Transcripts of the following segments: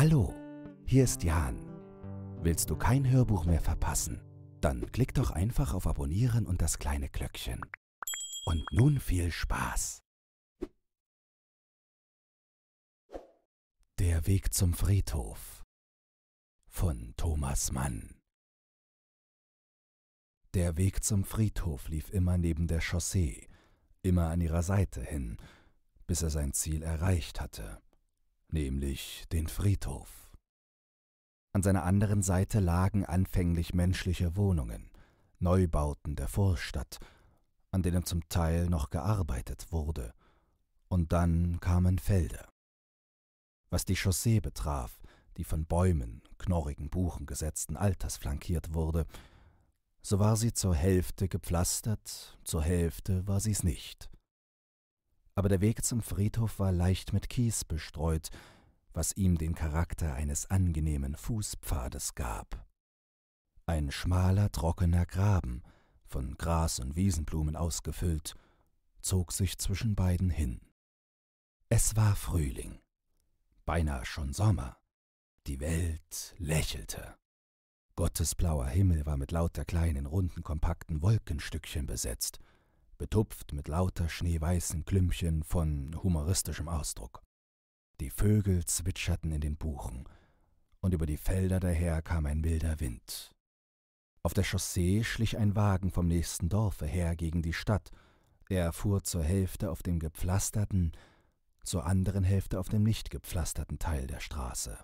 Hallo, hier ist Jan. Willst du kein Hörbuch mehr verpassen? Dann klick doch einfach auf Abonnieren und das kleine Glöckchen. Und nun viel Spaß! Der Weg zum Friedhof von Thomas Mann Der Weg zum Friedhof lief immer neben der Chaussee, immer an ihrer Seite hin, bis er sein Ziel erreicht hatte nämlich den Friedhof. An seiner anderen Seite lagen anfänglich menschliche Wohnungen, Neubauten der Vorstadt, an denen zum Teil noch gearbeitet wurde, und dann kamen Felder. Was die Chaussee betraf, die von Bäumen, knorrigen Buchen gesetzten Alters flankiert wurde, so war sie zur Hälfte gepflastert, zur Hälfte war sie's nicht aber der Weg zum Friedhof war leicht mit Kies bestreut, was ihm den Charakter eines angenehmen Fußpfades gab. Ein schmaler, trockener Graben, von Gras und Wiesenblumen ausgefüllt, zog sich zwischen beiden hin. Es war Frühling, beinahe schon Sommer. Die Welt lächelte. Gottes blauer Himmel war mit lauter kleinen, runden, kompakten Wolkenstückchen besetzt betupft mit lauter schneeweißen Klümpchen von humoristischem Ausdruck. Die Vögel zwitscherten in den Buchen, und über die Felder daher kam ein wilder Wind. Auf der Chaussee schlich ein Wagen vom nächsten Dorfe her gegen die Stadt, er fuhr zur Hälfte auf dem gepflasterten, zur anderen Hälfte auf dem nicht gepflasterten Teil der Straße.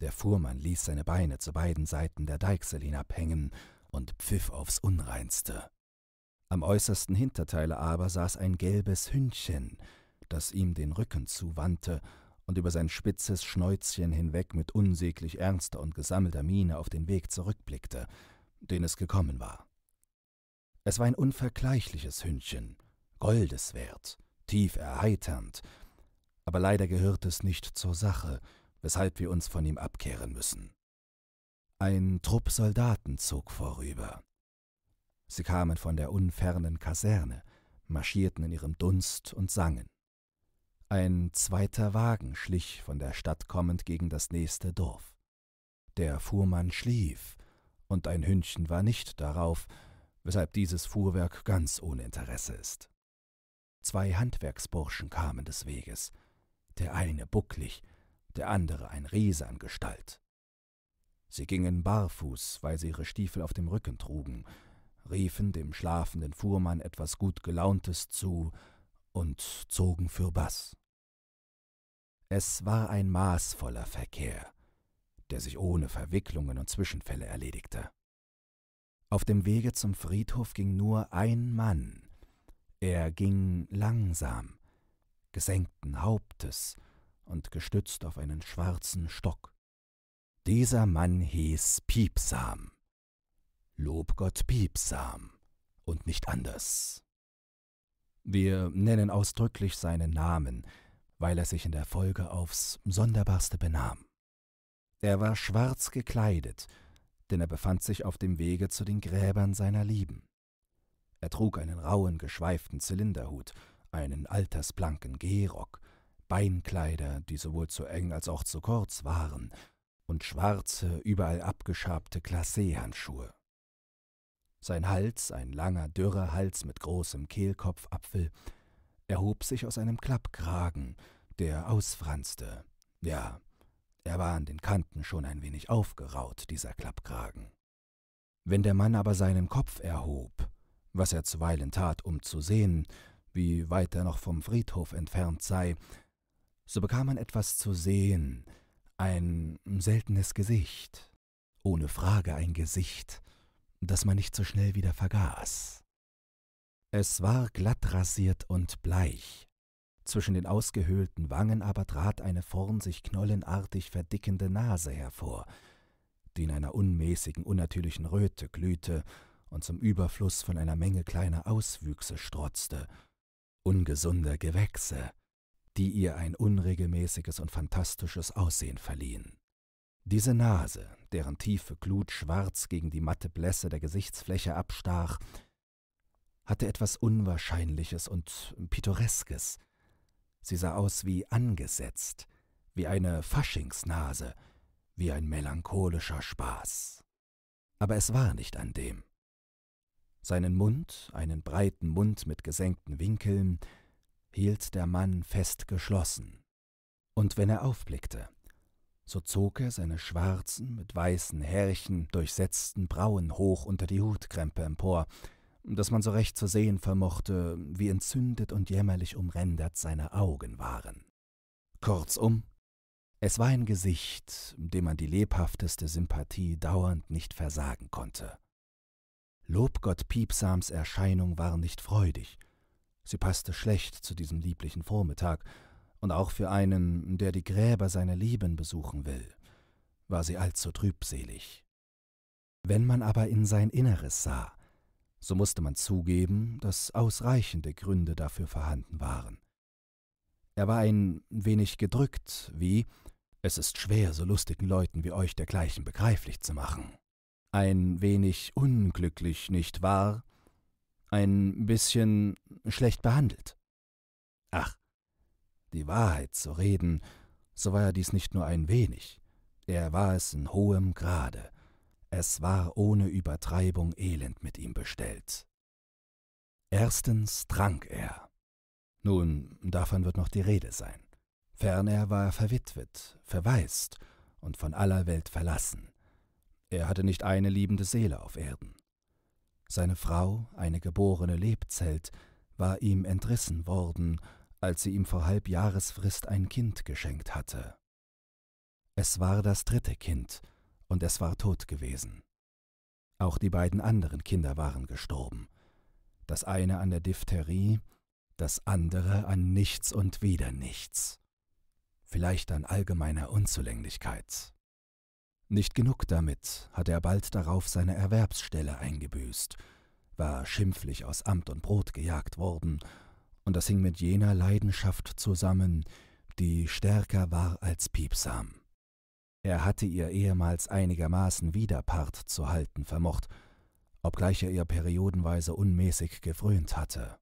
Der Fuhrmann ließ seine Beine zu beiden Seiten der Deichsel hinabhängen und pfiff aufs Unreinste. Am äußersten Hinterteile aber saß ein gelbes Hündchen, das ihm den Rücken zuwandte und über sein spitzes Schnäuzchen hinweg mit unsäglich ernster und gesammelter Miene auf den Weg zurückblickte, den es gekommen war. Es war ein unvergleichliches Hündchen, goldeswert, tief erheiternd, aber leider gehört es nicht zur Sache, weshalb wir uns von ihm abkehren müssen. Ein Trupp Soldaten zog vorüber. Sie kamen von der unfernen Kaserne, marschierten in ihrem Dunst und sangen. Ein zweiter Wagen schlich von der Stadt kommend gegen das nächste Dorf. Der Fuhrmann schlief, und ein Hündchen war nicht darauf, weshalb dieses Fuhrwerk ganz ohne Interesse ist. Zwei Handwerksburschen kamen des Weges, der eine bucklig, der andere ein Riese an Gestalt. Sie gingen barfuß, weil sie ihre Stiefel auf dem Rücken trugen, riefen dem schlafenden Fuhrmann etwas gut Gelauntes zu und zogen für Bass. Es war ein maßvoller Verkehr, der sich ohne Verwicklungen und Zwischenfälle erledigte. Auf dem Wege zum Friedhof ging nur ein Mann. Er ging langsam, gesenkten Hauptes und gestützt auf einen schwarzen Stock. Dieser Mann hieß Piepsam. Lob Gott piepsam und nicht anders. Wir nennen ausdrücklich seinen Namen, weil er sich in der Folge aufs sonderbarste benahm. Er war schwarz gekleidet, denn er befand sich auf dem Wege zu den Gräbern seiner Lieben. Er trug einen rauen, geschweiften Zylinderhut, einen altersblanken Gehrock, Beinkleider, die sowohl zu eng als auch zu kurz waren, und schwarze, überall abgeschabte Glacé-Handschuhe. Sein Hals, ein langer, dürrer Hals mit großem Kehlkopfapfel, erhob sich aus einem Klappkragen, der ausfranste. Ja, er war an den Kanten schon ein wenig aufgeraut, dieser Klappkragen. Wenn der Mann aber seinen Kopf erhob, was er zuweilen tat, um zu sehen, wie weit er noch vom Friedhof entfernt sei, so bekam man etwas zu sehen, ein seltenes Gesicht, ohne Frage ein Gesicht, das man nicht so schnell wieder vergaß. Es war glatt rasiert und bleich, zwischen den ausgehöhlten Wangen aber trat eine vorn sich knollenartig verdickende Nase hervor, die in einer unmäßigen, unnatürlichen Röte glühte und zum Überfluss von einer Menge kleiner Auswüchse strotzte, ungesunder Gewächse, die ihr ein unregelmäßiges und fantastisches Aussehen verliehen. Diese Nase, deren tiefe Glut schwarz gegen die matte Blässe der Gesichtsfläche abstach, hatte etwas Unwahrscheinliches und Pittoreskes. Sie sah aus wie angesetzt, wie eine Faschingsnase, wie ein melancholischer Spaß. Aber es war nicht an dem. Seinen Mund, einen breiten Mund mit gesenkten Winkeln, hielt der Mann fest geschlossen. Und wenn er aufblickte, so zog er seine schwarzen, mit weißen Härchen durchsetzten Brauen hoch unter die Hutkrempe empor, dass man so recht zu sehen vermochte, wie entzündet und jämmerlich umrändert seine Augen waren. Kurzum, es war ein Gesicht, dem man die lebhafteste Sympathie dauernd nicht versagen konnte. Lobgott Piepsams Erscheinung war nicht freudig, sie passte schlecht zu diesem lieblichen Vormittag und auch für einen, der die Gräber seiner Lieben besuchen will, war sie allzu trübselig. Wenn man aber in sein Inneres sah, so musste man zugeben, dass ausreichende Gründe dafür vorhanden waren. Er war ein wenig gedrückt, wie es ist schwer, so lustigen Leuten wie euch dergleichen begreiflich zu machen, ein wenig unglücklich, nicht wahr, ein bisschen schlecht behandelt. Ach, die Wahrheit zu reden, so war er dies nicht nur ein wenig, er war es in hohem Grade, es war ohne Übertreibung elend mit ihm bestellt. Erstens trank er. Nun, davon wird noch die Rede sein. Ferner war er verwitwet, verwaist und von aller Welt verlassen. Er hatte nicht eine liebende Seele auf Erden. Seine Frau, eine geborene Lebzelt, war ihm entrissen worden als sie ihm vor Halbjahresfrist ein Kind geschenkt hatte. Es war das dritte Kind, und es war tot gewesen. Auch die beiden anderen Kinder waren gestorben, das eine an der Diphtherie, das andere an nichts und wieder nichts, vielleicht an allgemeiner Unzulänglichkeit. Nicht genug damit, hatte er bald darauf seine Erwerbsstelle eingebüßt, war schimpflich aus Amt und Brot gejagt worden und das hing mit jener Leidenschaft zusammen, die stärker war als piepsam. Er hatte ihr ehemals einigermaßen Widerpart zu halten vermocht, obgleich er ihr periodenweise unmäßig gefrönt hatte.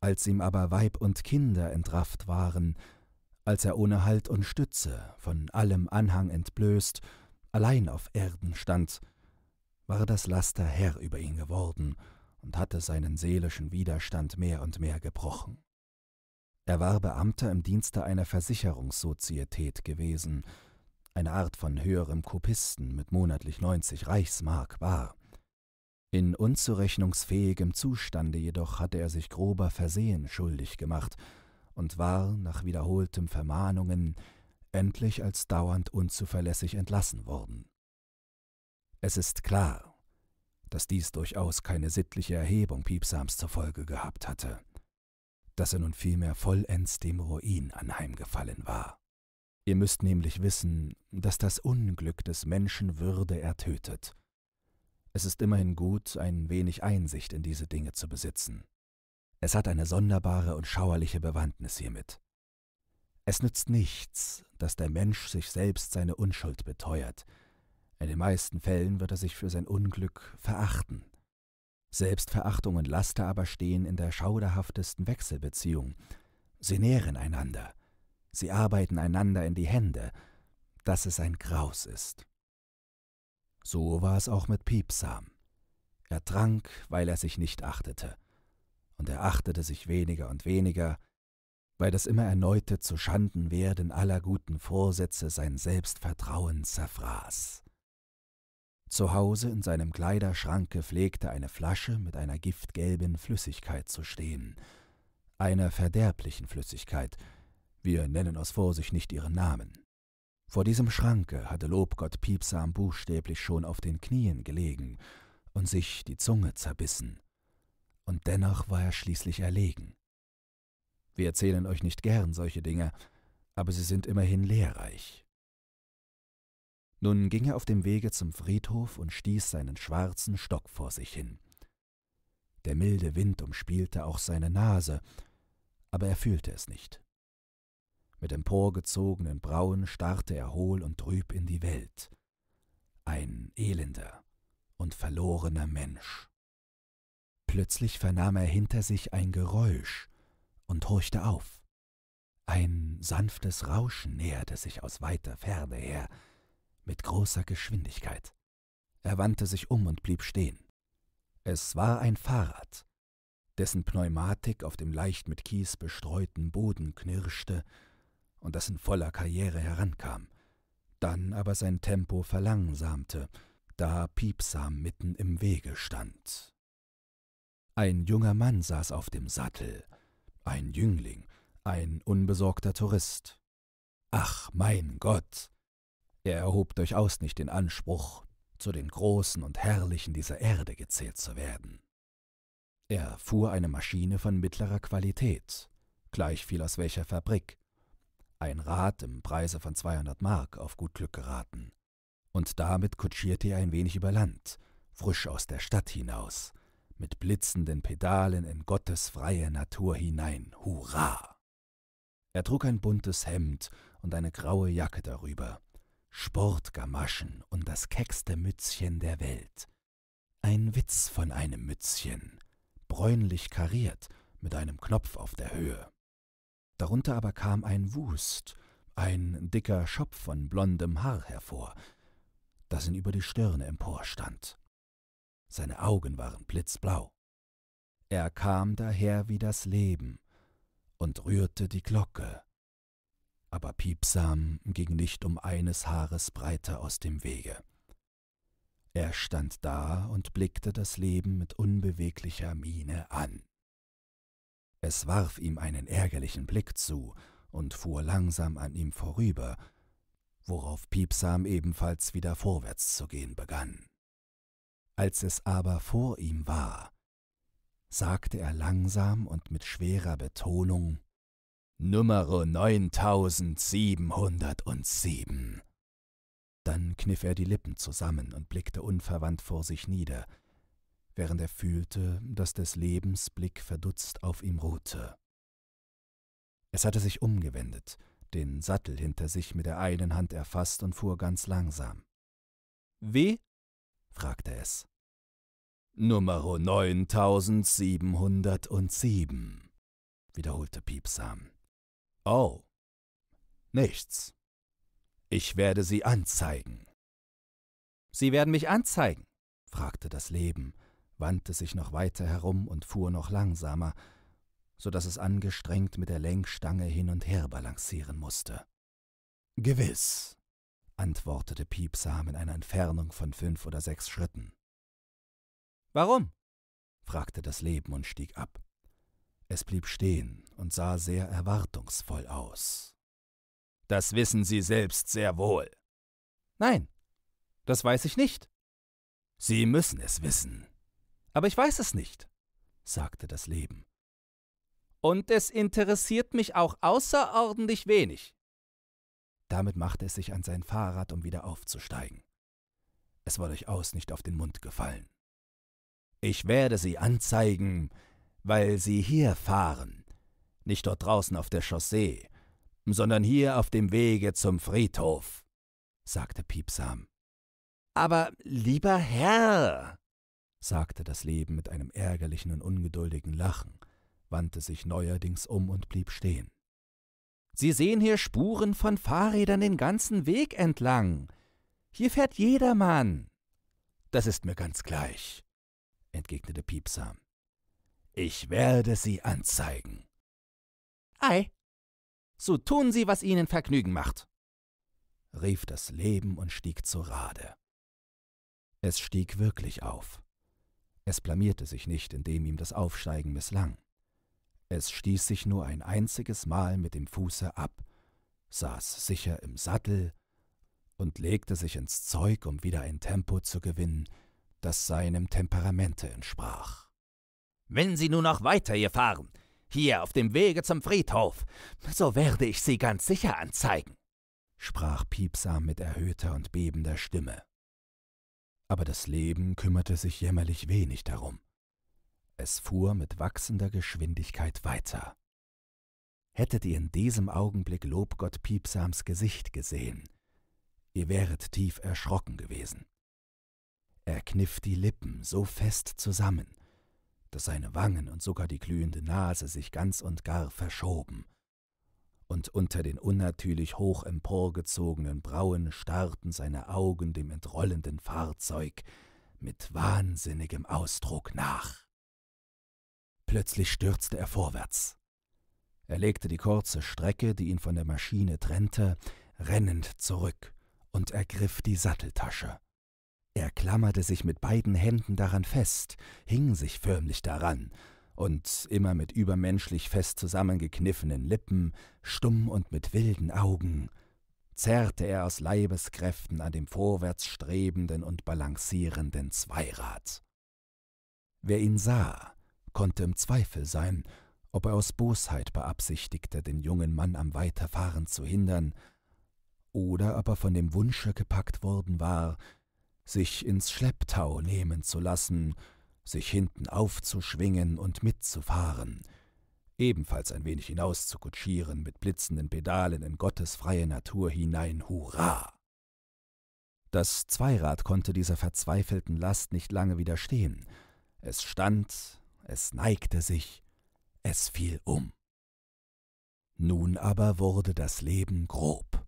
Als ihm aber Weib und Kinder entrafft waren, als er ohne Halt und Stütze, von allem Anhang entblößt, allein auf Erden stand, war das Laster Herr über ihn geworden und hatte seinen seelischen Widerstand mehr und mehr gebrochen. Er war Beamter im Dienste einer Versicherungssozietät gewesen, eine Art von höherem Kopisten mit monatlich 90 Reichsmark bar. In unzurechnungsfähigem Zustande jedoch hatte er sich grober Versehen schuldig gemacht und war, nach wiederholtem Vermahnungen, endlich als dauernd unzuverlässig entlassen worden. Es ist klar, dass dies durchaus keine sittliche Erhebung Piepsams zur Folge gehabt hatte, dass er nun vielmehr vollends dem Ruin anheimgefallen war. Ihr müsst nämlich wissen, dass das Unglück des Menschen Würde ertötet. Es ist immerhin gut, ein wenig Einsicht in diese Dinge zu besitzen. Es hat eine sonderbare und schauerliche Bewandtnis hiermit. Es nützt nichts, dass der Mensch sich selbst seine Unschuld beteuert, in den meisten Fällen wird er sich für sein Unglück verachten. Selbstverachtung und Laster aber stehen in der schauderhaftesten Wechselbeziehung. Sie nähren einander. Sie arbeiten einander in die Hände, dass es ein Graus ist. So war es auch mit Piepsam. Er trank, weil er sich nicht achtete. Und er achtete sich weniger und weniger, weil das immer erneute Zuschandenwerden aller guten Vorsätze sein Selbstvertrauen zerfraß. Zu Hause in seinem Kleiderschranke pflegte eine Flasche mit einer giftgelben Flüssigkeit zu stehen, einer verderblichen Flüssigkeit, wir nennen aus Vorsicht nicht ihren Namen. Vor diesem Schranke hatte Lobgott Piepsam buchstäblich schon auf den Knien gelegen und sich die Zunge zerbissen. Und dennoch war er schließlich erlegen. Wir erzählen euch nicht gern solche Dinge, aber sie sind immerhin lehrreich. Nun ging er auf dem Wege zum Friedhof und stieß seinen schwarzen Stock vor sich hin. Der milde Wind umspielte auch seine Nase, aber er fühlte es nicht. Mit emporgezogenen Brauen starrte er hohl und trüb in die Welt. Ein elender und verlorener Mensch. Plötzlich vernahm er hinter sich ein Geräusch und horchte auf. Ein sanftes Rauschen näherte sich aus weiter Ferne her, mit großer Geschwindigkeit. Er wandte sich um und blieb stehen. Es war ein Fahrrad, dessen Pneumatik auf dem leicht mit Kies bestreuten Boden knirschte und das in voller Karriere herankam, dann aber sein Tempo verlangsamte, da Piepsam mitten im Wege stand. Ein junger Mann saß auf dem Sattel, ein Jüngling, ein unbesorgter Tourist. Ach mein Gott, er erhob durchaus nicht den Anspruch, zu den Großen und Herrlichen dieser Erde gezählt zu werden. Er fuhr eine Maschine von mittlerer Qualität, gleichviel aus welcher Fabrik, ein Rad im Preise von 200 Mark auf gut Glück geraten, und damit kutschierte er ein wenig über Land, frisch aus der Stadt hinaus, mit blitzenden Pedalen in Gottes freie Natur hinein, hurra! Er trug ein buntes Hemd und eine graue Jacke darüber, Sportgamaschen und das keckste Mützchen der Welt. Ein Witz von einem Mützchen, bräunlich kariert, mit einem Knopf auf der Höhe. Darunter aber kam ein Wust, ein dicker Schopf von blondem Haar hervor, das ihn über die Stirne emporstand. Seine Augen waren blitzblau. Er kam daher wie das Leben und rührte die Glocke aber Piepsam ging nicht um eines Haares Breite aus dem Wege. Er stand da und blickte das Leben mit unbeweglicher Miene an. Es warf ihm einen ärgerlichen Blick zu und fuhr langsam an ihm vorüber, worauf Piepsam ebenfalls wieder vorwärts zu gehen begann. Als es aber vor ihm war, sagte er langsam und mit schwerer Betonung Numero 9707. Dann kniff er die Lippen zusammen und blickte unverwandt vor sich nieder, während er fühlte, dass des Lebens Blick verdutzt auf ihm ruhte. Es hatte sich umgewendet, den Sattel hinter sich mit der einen Hand erfasst und fuhr ganz langsam. Wie? fragte es. Numero 9707, wiederholte Piepsam. Oh, nichts. Ich werde sie anzeigen. Sie werden mich anzeigen? fragte das Leben, wandte sich noch weiter herum und fuhr noch langsamer, so daß es angestrengt mit der Lenkstange hin und her balancieren musste. Gewiss, antwortete Piepsam in einer Entfernung von fünf oder sechs Schritten. Warum? fragte das Leben und stieg ab. Es blieb stehen und sah sehr erwartungsvoll aus. Das wissen Sie selbst sehr wohl. Nein, das weiß ich nicht. Sie müssen es wissen. Aber ich weiß es nicht, sagte das Leben. Und es interessiert mich auch außerordentlich wenig. Damit machte es sich an sein Fahrrad, um wieder aufzusteigen. Es war durchaus nicht auf den Mund gefallen. Ich werde Sie anzeigen, weil sie hier fahren, nicht dort draußen auf der Chaussee, sondern hier auf dem Wege zum Friedhof, sagte Piepsam. Aber lieber Herr, sagte das Leben mit einem ärgerlichen und ungeduldigen Lachen, wandte sich neuerdings um und blieb stehen. Sie sehen hier Spuren von Fahrrädern den ganzen Weg entlang. Hier fährt jedermann. Das ist mir ganz gleich, entgegnete Piepsam. Ich werde sie anzeigen. Ei. So tun sie, was ihnen Vergnügen macht, rief das Leben und stieg zu Rade. Es stieg wirklich auf. Es blamierte sich nicht, indem ihm das Aufsteigen misslang. Es stieß sich nur ein einziges Mal mit dem Fuße ab, saß sicher im Sattel und legte sich ins Zeug, um wieder ein Tempo zu gewinnen, das seinem Temperamente entsprach. Wenn Sie nur noch weiter hier fahren, hier auf dem Wege zum Friedhof, so werde ich Sie ganz sicher anzeigen, sprach Piepsam mit erhöhter und bebender Stimme. Aber das Leben kümmerte sich jämmerlich wenig darum. Es fuhr mit wachsender Geschwindigkeit weiter. Hättet ihr in diesem Augenblick Lobgott Piepsams Gesicht gesehen, ihr wäret tief erschrocken gewesen. Er kniff die Lippen so fest zusammen, dass seine Wangen und sogar die glühende Nase sich ganz und gar verschoben, und unter den unnatürlich hoch emporgezogenen Brauen starrten seine Augen dem entrollenden Fahrzeug mit wahnsinnigem Ausdruck nach. Plötzlich stürzte er vorwärts. Er legte die kurze Strecke, die ihn von der Maschine trennte, rennend zurück und ergriff die Satteltasche. Er klammerte sich mit beiden Händen daran fest, hing sich förmlich daran, und immer mit übermenschlich fest zusammengekniffenen Lippen, stumm und mit wilden Augen, zerrte er aus Leibeskräften an dem vorwärtsstrebenden und balancierenden Zweirad. Wer ihn sah, konnte im Zweifel sein, ob er aus Bosheit beabsichtigte, den jungen Mann am Weiterfahren zu hindern, oder ob er von dem Wunsche gepackt worden war, sich ins Schlepptau nehmen zu lassen, sich hinten aufzuschwingen und mitzufahren, ebenfalls ein wenig hinaus zu kutschieren, mit blitzenden Pedalen in Gottes freie Natur hinein, hurra! Das Zweirad konnte dieser verzweifelten Last nicht lange widerstehen. Es stand, es neigte sich, es fiel um. Nun aber wurde das Leben grob.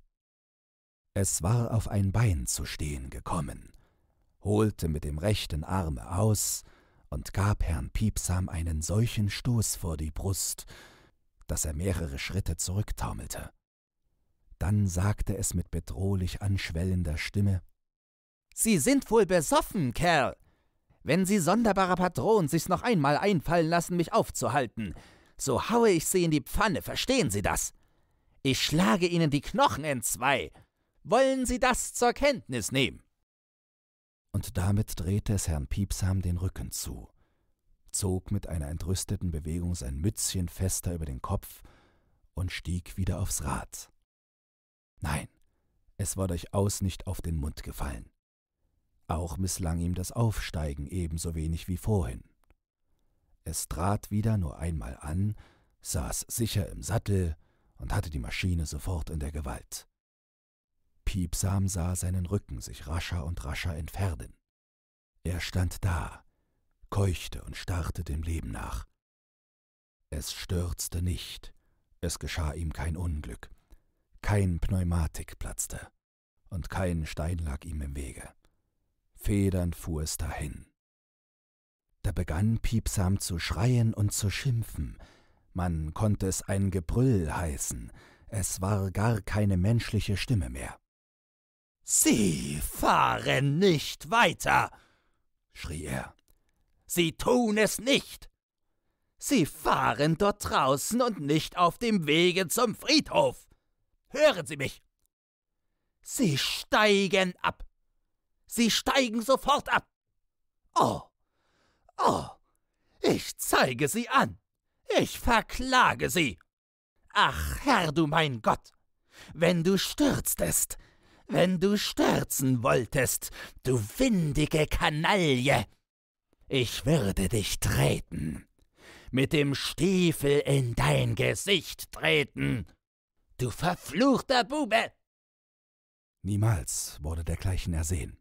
Es war auf ein Bein zu stehen gekommen, holte mit dem rechten Arme aus und gab Herrn Piepsam einen solchen Stoß vor die Brust, dass er mehrere Schritte zurücktaumelte. Dann sagte es mit bedrohlich anschwellender Stimme Sie sind wohl besoffen, Kerl. Wenn Sie sonderbarer Patron sich's noch einmal einfallen lassen, mich aufzuhalten, so haue ich Sie in die Pfanne, verstehen Sie das? Ich schlage Ihnen die Knochen entzwei. Wollen Sie das zur Kenntnis nehmen? und damit drehte es Herrn Piepsam den Rücken zu, zog mit einer entrüsteten Bewegung sein Mützchen fester über den Kopf und stieg wieder aufs Rad. Nein, es war durchaus nicht auf den Mund gefallen. Auch misslang ihm das Aufsteigen ebenso wenig wie vorhin. Es trat wieder nur einmal an, saß sicher im Sattel und hatte die Maschine sofort in der Gewalt. Piepsam sah seinen Rücken sich rascher und rascher entfernen. Er stand da, keuchte und starrte dem Leben nach. Es stürzte nicht, es geschah ihm kein Unglück, kein Pneumatik platzte und kein Stein lag ihm im Wege. Federn fuhr es dahin. Da begann Piepsam zu schreien und zu schimpfen. Man konnte es ein Gebrüll heißen, es war gar keine menschliche Stimme mehr. Sie fahren nicht weiter, schrie er. Sie tun es nicht. Sie fahren dort draußen und nicht auf dem Wege zum Friedhof. Hören Sie mich. Sie steigen ab. Sie steigen sofort ab. Oh, oh, ich zeige Sie an. Ich verklage Sie. Ach, Herr, du mein Gott, wenn du stürztest, wenn du stürzen wolltest, du windige Kanaille. Ich würde dich treten, mit dem Stiefel in dein Gesicht treten, du verfluchter Bube! Niemals wurde dergleichen ersehen.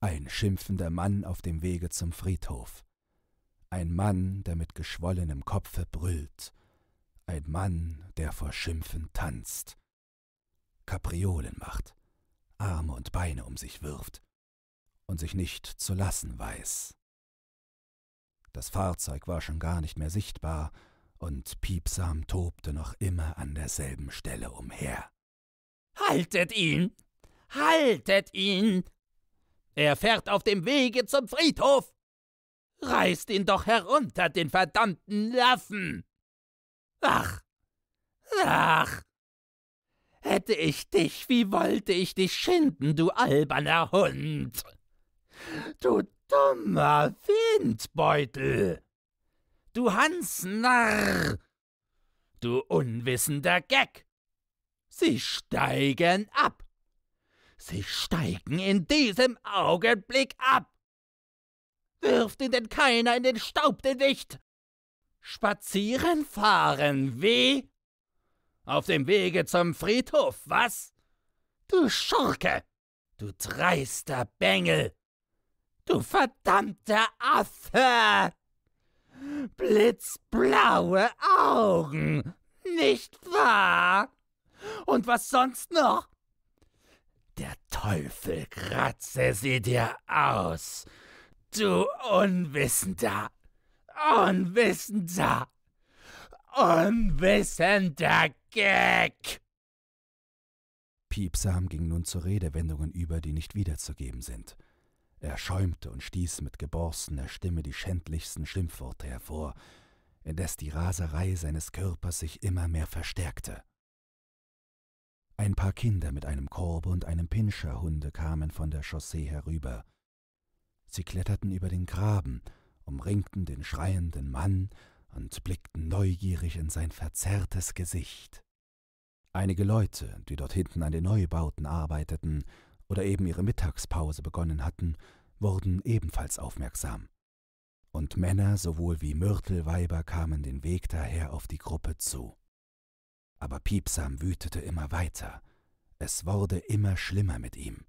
Ein schimpfender Mann auf dem Wege zum Friedhof. Ein Mann, der mit geschwollenem Kopfe brüllt. Ein Mann, der vor Schimpfen tanzt. Kapriolen macht, Arme und Beine um sich wirft und sich nicht zu lassen weiß. Das Fahrzeug war schon gar nicht mehr sichtbar, und Piepsam tobte noch immer an derselben Stelle umher. Haltet ihn! Haltet ihn! Er fährt auf dem Wege zum Friedhof! Reißt ihn doch herunter, den verdammten Laffen! Ach! Ach! Hätte ich dich, wie wollte ich dich schinden, du alberner Hund! Du dummer Windbeutel! Du Hansnarr! Du unwissender Geck! Sie steigen ab! Sie steigen in diesem Augenblick ab! Wirft ihn denn keiner in den Staub, den Wicht! Spazieren fahren, wie auf dem Wege zum Friedhof, was? Du Schurke! Du dreister Bengel! Du verdammter Affe! Blitzblaue Augen, nicht wahr? Und was sonst noch? Der Teufel kratze sie dir aus, du Unwissender! Unwissender! Unwissender Gag! Piepsam ging nun zu Redewendungen über, die nicht wiederzugeben sind. Er schäumte und stieß mit geborstener Stimme die schändlichsten Schimpfworte hervor, indes die Raserei seines Körpers sich immer mehr verstärkte. Ein paar Kinder mit einem Korbe und einem Pinscherhunde kamen von der Chaussee herüber. Sie kletterten über den Graben, umringten den schreienden Mann und blickten neugierig in sein verzerrtes Gesicht. Einige Leute, die dort hinten an den Neubauten arbeiteten oder eben ihre Mittagspause begonnen hatten, wurden ebenfalls aufmerksam. Und Männer sowohl wie Mürtelweiber kamen den Weg daher auf die Gruppe zu. Aber Piepsam wütete immer weiter. Es wurde immer schlimmer mit ihm.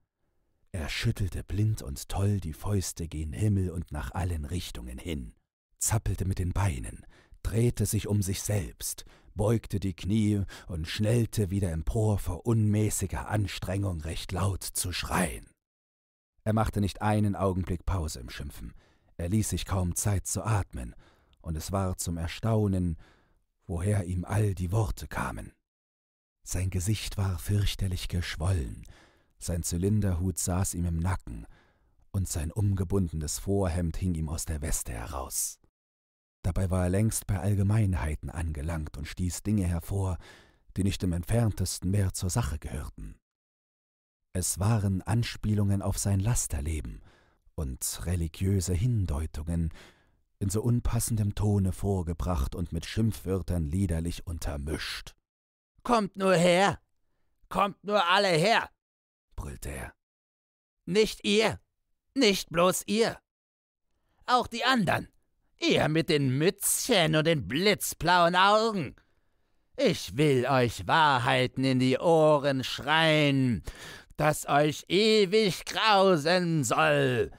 Er schüttelte blind und toll die Fäuste gen Himmel und nach allen Richtungen hin, zappelte mit den Beinen, drehte sich um sich selbst, beugte die Knie und schnellte wieder empor vor unmäßiger Anstrengung recht laut zu schreien. Er machte nicht einen Augenblick Pause im Schimpfen, er ließ sich kaum Zeit zu atmen, und es war zum Erstaunen, woher ihm all die Worte kamen. Sein Gesicht war fürchterlich geschwollen, sein Zylinderhut saß ihm im Nacken, und sein umgebundenes Vorhemd hing ihm aus der Weste heraus. Dabei war er längst bei Allgemeinheiten angelangt und stieß Dinge hervor, die nicht im entferntesten mehr zur Sache gehörten. Es waren Anspielungen auf sein Lasterleben und religiöse Hindeutungen, in so unpassendem Tone vorgebracht und mit Schimpfwörtern liederlich untermischt. Kommt nur her! Kommt nur alle her! brüllte er. Nicht ihr! Nicht bloß ihr! Auch die anderen! ihr mit den Mützchen und den blitzblauen Augen. Ich will euch Wahrheiten in die Ohren schreien, das euch ewig grausen soll,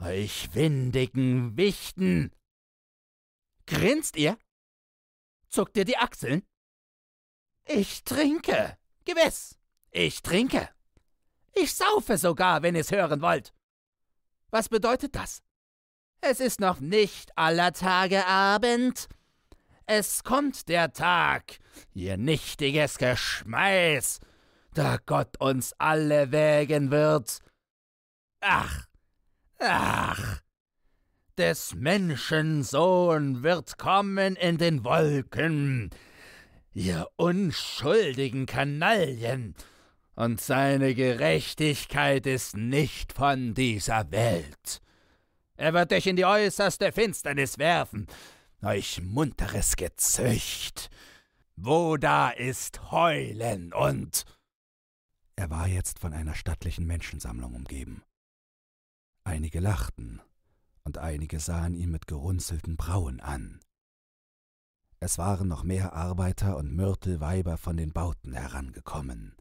euch windigen Wichten. Grinst ihr? Zuckt ihr die Achseln? Ich trinke, gewiss, ich trinke. Ich saufe sogar, wenn ihr's hören wollt. Was bedeutet das? Es ist noch nicht aller Tage Abend. Es kommt der Tag, ihr nichtiges Geschmeiß, da Gott uns alle wägen wird. Ach, ach, des Menschen Sohn wird kommen in den Wolken, ihr unschuldigen Kanaillen, und seine Gerechtigkeit ist nicht von dieser Welt. Er wird dich in die äußerste Finsternis werfen, euch munteres Gezücht. Wo da ist Heulen und. Er war jetzt von einer stattlichen Menschensammlung umgeben. Einige lachten, und einige sahen ihn mit gerunzelten Brauen an. Es waren noch mehr Arbeiter und Mürtelweiber von den Bauten herangekommen.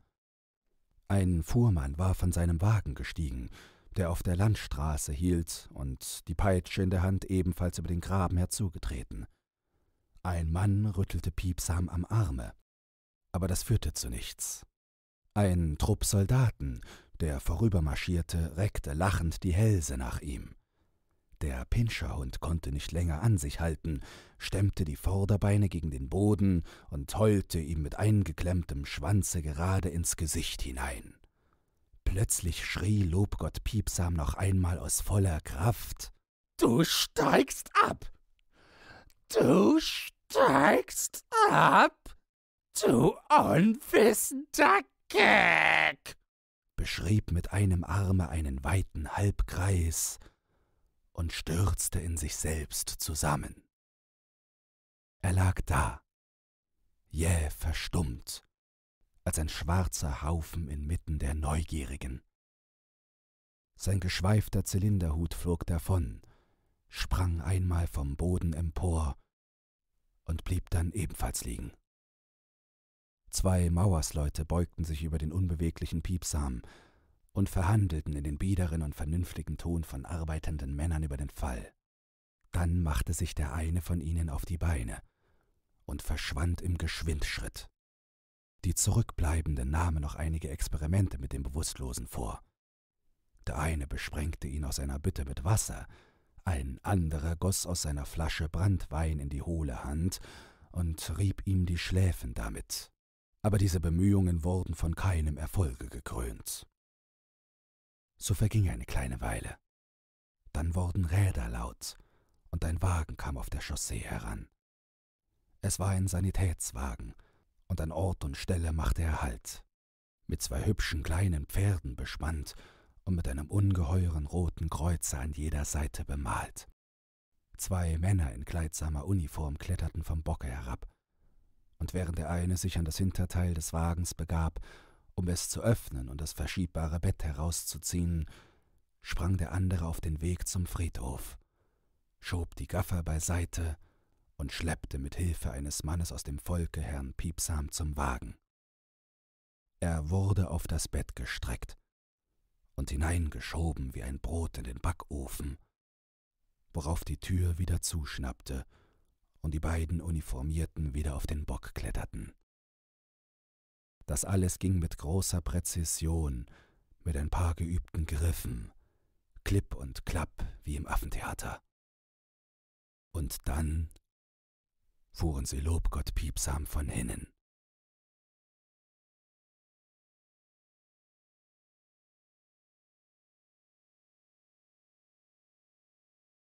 Ein Fuhrmann war von seinem Wagen gestiegen der auf der Landstraße hielt und die Peitsche in der Hand ebenfalls über den Graben herzugetreten. Ein Mann rüttelte Piepsam am Arme, aber das führte zu nichts. Ein Trupp Soldaten, der vorübermarschierte, reckte lachend die Hälse nach ihm. Der Pinscherhund konnte nicht länger an sich halten, stemmte die Vorderbeine gegen den Boden und heulte ihm mit eingeklemmtem Schwanze gerade ins Gesicht hinein. Plötzlich schrie Lobgott Piepsam noch einmal aus voller Kraft. Du steigst ab! Du steigst ab! Du unwissender Gag! beschrieb mit einem Arme einen weiten Halbkreis und stürzte in sich selbst zusammen. Er lag da, jäh verstummt, als ein schwarzer Haufen inmitten der Neugierigen. Sein geschweifter Zylinderhut flog davon, sprang einmal vom Boden empor und blieb dann ebenfalls liegen. Zwei Mauersleute beugten sich über den unbeweglichen Piepsam und verhandelten in den biederen und vernünftigen Ton von arbeitenden Männern über den Fall. Dann machte sich der eine von ihnen auf die Beine und verschwand im Geschwindschritt. Die Zurückbleibenden nahmen noch einige Experimente mit dem Bewusstlosen vor. Der eine besprengte ihn aus einer Bütte mit Wasser, ein anderer goss aus seiner Flasche Brandwein in die hohle Hand und rieb ihm die Schläfen damit. Aber diese Bemühungen wurden von keinem Erfolge gekrönt. So verging eine kleine Weile. Dann wurden Räder laut, und ein Wagen kam auf der Chaussee heran. Es war ein Sanitätswagen, und an Ort und Stelle machte er Halt. Mit zwei hübschen kleinen Pferden bespannt und mit einem ungeheuren roten Kreuze an jeder Seite bemalt. Zwei Männer in kleidsamer Uniform kletterten vom Bocke herab, und während der eine sich an das Hinterteil des Wagens begab, um es zu öffnen und das verschiebbare Bett herauszuziehen, sprang der andere auf den Weg zum Friedhof, schob die Gaffer beiseite und schleppte mit Hilfe eines Mannes aus dem Volke Herrn Piepsam zum Wagen. Er wurde auf das Bett gestreckt und hineingeschoben wie ein Brot in den Backofen, worauf die Tür wieder zuschnappte und die beiden Uniformierten wieder auf den Bock kletterten. Das alles ging mit großer Präzision, mit ein paar geübten Griffen, Klipp und Klapp wie im Affentheater. Und dann fuhren sie Lobgott piepsam von hinnen.